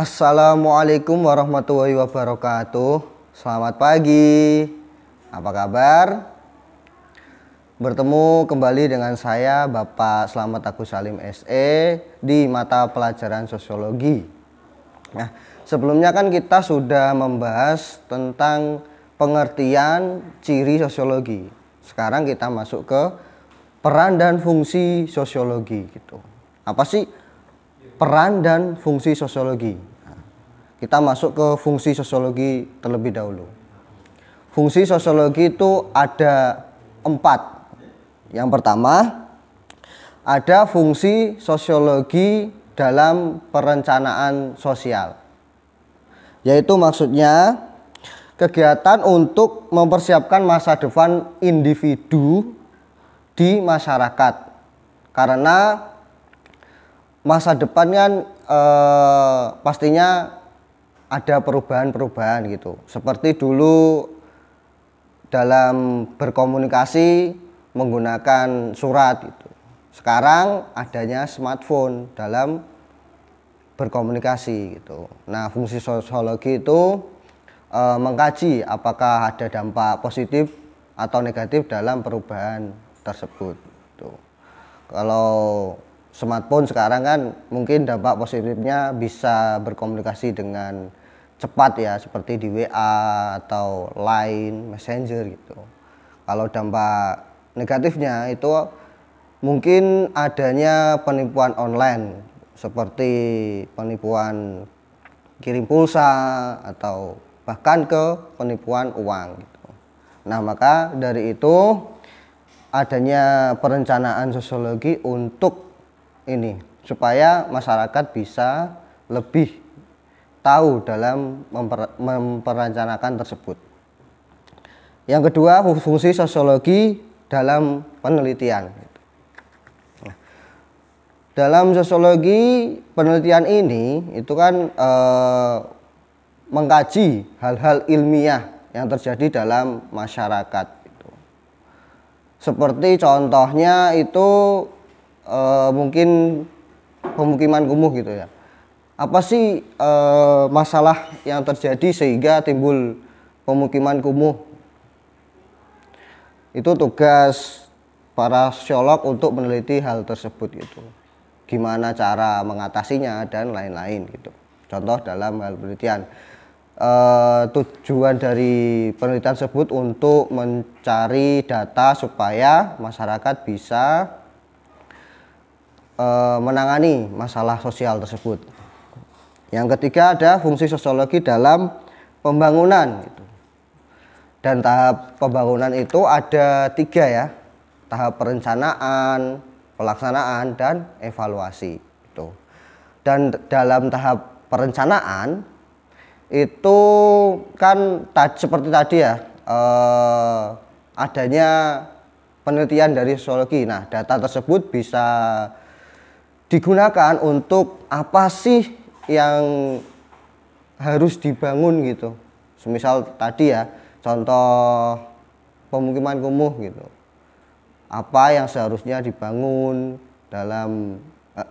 Assalamualaikum warahmatullahi wabarakatuh. Selamat pagi. Apa kabar? Bertemu kembali dengan saya Bapak Selamat Agus Salim SE di mata pelajaran sosiologi. Nah, sebelumnya kan kita sudah membahas tentang pengertian ciri sosiologi. Sekarang kita masuk ke peran dan fungsi sosiologi gitu. Apa sih peran dan fungsi sosiologi? Kita masuk ke fungsi sosiologi terlebih dahulu. Fungsi sosiologi itu ada empat. Yang pertama, ada fungsi sosiologi dalam perencanaan sosial, yaitu maksudnya kegiatan untuk mempersiapkan masa depan individu di masyarakat karena masa depan kan eh, pastinya ada perubahan-perubahan gitu. Seperti dulu dalam berkomunikasi menggunakan surat gitu. Sekarang adanya smartphone dalam berkomunikasi gitu. Nah, fungsi sosiologi itu e, mengkaji apakah ada dampak positif atau negatif dalam perubahan tersebut. Gitu. Kalau smartphone sekarang kan mungkin dampak positifnya bisa berkomunikasi dengan cepat ya seperti di WA atau Line, Messenger gitu. Kalau dampak negatifnya itu mungkin adanya penipuan online seperti penipuan kirim pulsa atau bahkan ke penipuan uang gitu. Nah, maka dari itu adanya perencanaan sosiologi untuk ini supaya masyarakat bisa lebih tahu dalam memper, memperencanakan tersebut. Yang kedua, fungsi sosiologi dalam penelitian. dalam sosiologi penelitian ini itu kan eh, mengkaji hal-hal ilmiah yang terjadi dalam masyarakat. Seperti contohnya itu eh, mungkin pemukiman kumuh gitu ya apa sih e, masalah yang terjadi sehingga timbul pemukiman kumuh itu tugas para sosiolog untuk meneliti hal tersebut gitu gimana cara mengatasinya dan lain-lain gitu contoh dalam hal penelitian e, tujuan dari penelitian tersebut untuk mencari data supaya masyarakat bisa e, menangani masalah sosial tersebut yang ketiga ada fungsi sosiologi dalam pembangunan gitu. Dan tahap pembangunan itu ada tiga ya, tahap perencanaan, pelaksanaan, dan evaluasi. Itu. Dan dalam tahap perencanaan itu kan seperti tadi ya eh, adanya penelitian dari sosiologi. Nah data tersebut bisa digunakan untuk apa sih yang harus dibangun gitu semisal tadi ya contoh pemukiman kumuh gitu apa yang seharusnya dibangun dalam eh,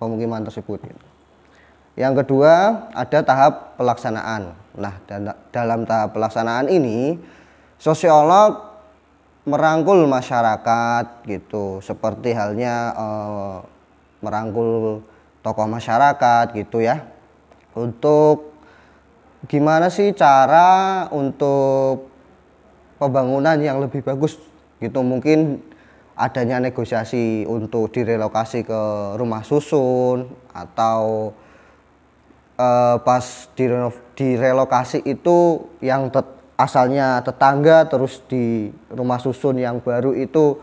pemukiman tersebut gitu. yang kedua ada tahap pelaksanaan nah dalam tahap pelaksanaan ini sosiolog merangkul masyarakat gitu seperti halnya eh, merangkul tokoh masyarakat gitu ya untuk gimana sih cara untuk pembangunan yang lebih bagus gitu mungkin adanya negosiasi untuk direlokasi ke rumah susun atau eh, pas direnov, direlokasi itu yang tet asalnya tetangga terus di rumah susun yang baru itu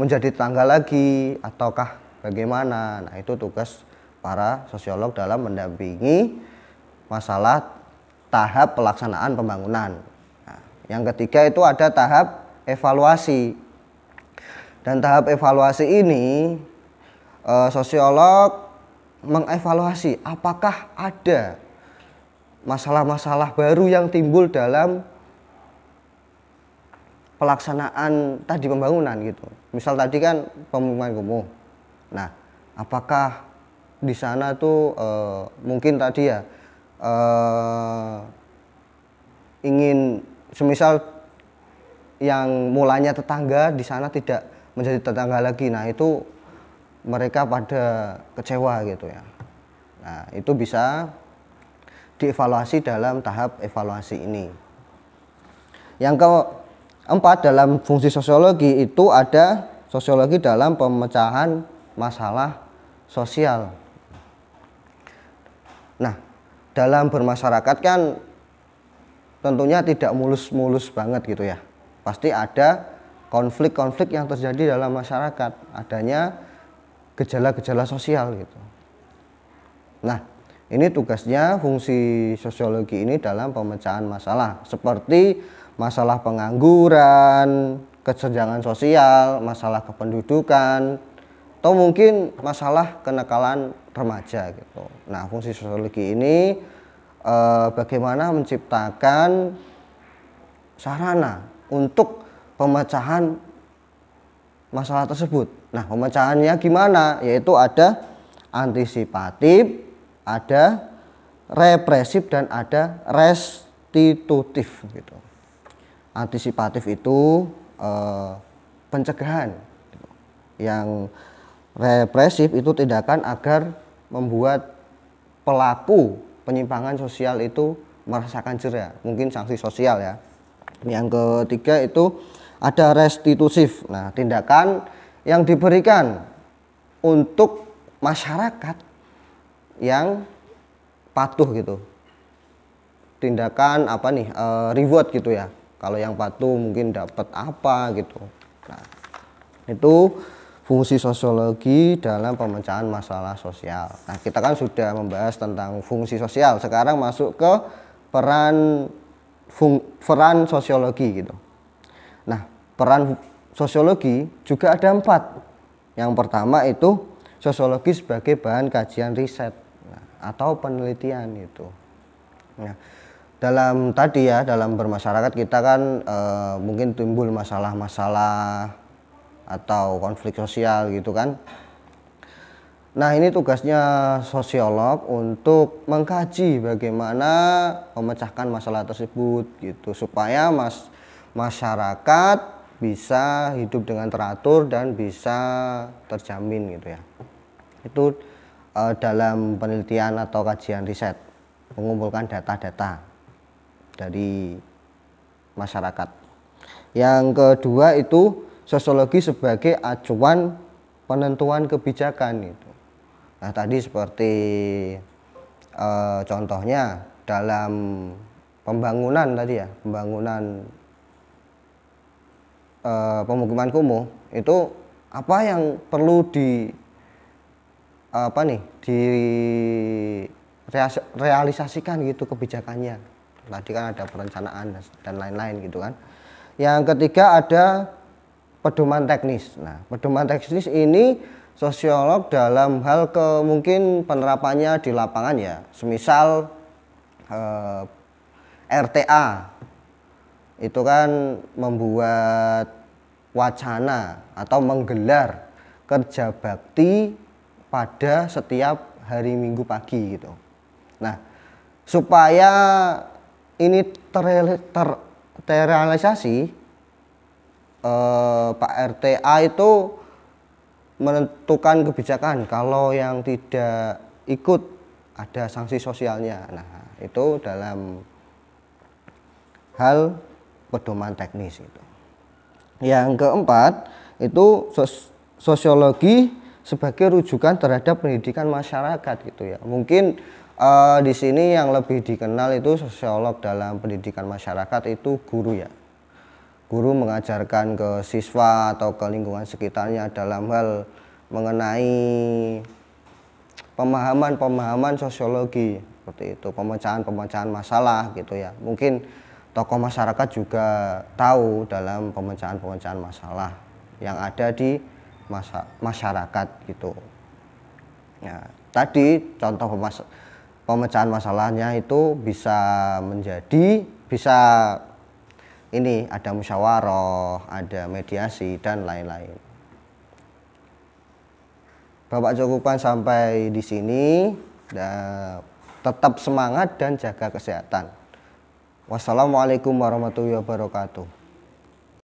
menjadi tetangga lagi ataukah bagaimana nah itu tugas para sosiolog dalam mendampingi masalah tahap pelaksanaan pembangunan. Nah, yang ketiga itu ada tahap evaluasi. Dan tahap evaluasi ini eh, sosiolog mengevaluasi apakah ada masalah-masalah baru yang timbul dalam pelaksanaan tadi pembangunan gitu. Misal tadi kan pemukiman kumuh. Nah, apakah di sana tuh uh, mungkin tadi ya uh, ingin semisal yang mulanya tetangga di sana tidak menjadi tetangga lagi. Nah, itu mereka pada kecewa gitu ya. Nah, itu bisa dievaluasi dalam tahap evaluasi ini. Yang keempat dalam fungsi sosiologi itu ada sosiologi dalam pemecahan masalah sosial. Nah, dalam bermasyarakat kan tentunya tidak mulus-mulus banget gitu ya. Pasti ada konflik-konflik yang terjadi dalam masyarakat, adanya gejala-gejala sosial gitu. Nah, ini tugasnya fungsi sosiologi ini dalam pemecahan masalah seperti masalah pengangguran, kesenjangan sosial, masalah kependudukan, atau mungkin masalah kenakalan remaja gitu. Nah, fungsi sosiologi ini e, bagaimana menciptakan sarana untuk pemecahan masalah tersebut. Nah, pemecahannya gimana? Yaitu ada antisipatif, ada represif dan ada restitutif gitu. Antisipatif itu e, pencegahan gitu, yang represif itu tindakan agar membuat pelaku penyimpangan sosial itu merasakan jerah, mungkin sanksi sosial ya. Yang ketiga itu ada restitusif. Nah, tindakan yang diberikan untuk masyarakat yang patuh gitu. Tindakan apa nih? E, reward gitu ya. Kalau yang patuh mungkin dapat apa gitu. Nah, itu fungsi sosiologi dalam pemecahan masalah sosial. Nah, kita kan sudah membahas tentang fungsi sosial. Sekarang masuk ke peran fung, peran sosiologi gitu. Nah, peran sosiologi juga ada empat. Yang pertama itu sosiologi sebagai bahan kajian riset nah, atau penelitian gitu. Nah, dalam tadi ya dalam bermasyarakat kita kan e, mungkin timbul masalah-masalah atau konflik sosial gitu kan. Nah ini tugasnya sosiolog untuk mengkaji bagaimana memecahkan masalah tersebut gitu supaya mas masyarakat bisa hidup dengan teratur dan bisa terjamin gitu ya. Itu e, dalam penelitian atau kajian riset mengumpulkan data-data dari masyarakat. Yang kedua itu sosiologi sebagai acuan penentuan kebijakan itu. Nah tadi seperti e, contohnya dalam pembangunan tadi ya pembangunan e, pemukiman kumuh itu apa yang perlu di apa nih di realisasikan gitu kebijakannya tadi kan ada perencanaan dan lain-lain gitu kan yang ketiga ada pedoman teknis. Nah, pedoman teknis ini sosiolog dalam hal ke mungkin penerapannya di lapangan ya. Semisal eh, RTA itu kan membuat wacana atau menggelar kerja bakti pada setiap hari Minggu pagi gitu. Nah, supaya ini terrealisasi ter ter eh, Pak RTA itu menentukan kebijakan kalau yang tidak ikut ada sanksi sosialnya. Nah, itu dalam hal pedoman teknis itu. Yang keempat itu sosiologi sebagai rujukan terhadap pendidikan masyarakat gitu ya. Mungkin uh, di sini yang lebih dikenal itu sosiolog dalam pendidikan masyarakat itu guru ya guru mengajarkan ke siswa atau ke lingkungan sekitarnya dalam hal mengenai pemahaman-pemahaman sosiologi seperti itu pemecahan-pemecahan masalah gitu ya mungkin tokoh masyarakat juga tahu dalam pemecahan-pemecahan masalah yang ada di masa masyarakat gitu nah tadi contoh pemecahan masalahnya itu bisa menjadi bisa ini ada musyawarah, ada mediasi dan lain-lain. Bapak cukupkan sampai di sini. tetap semangat dan jaga kesehatan. Wassalamualaikum warahmatullahi wabarakatuh.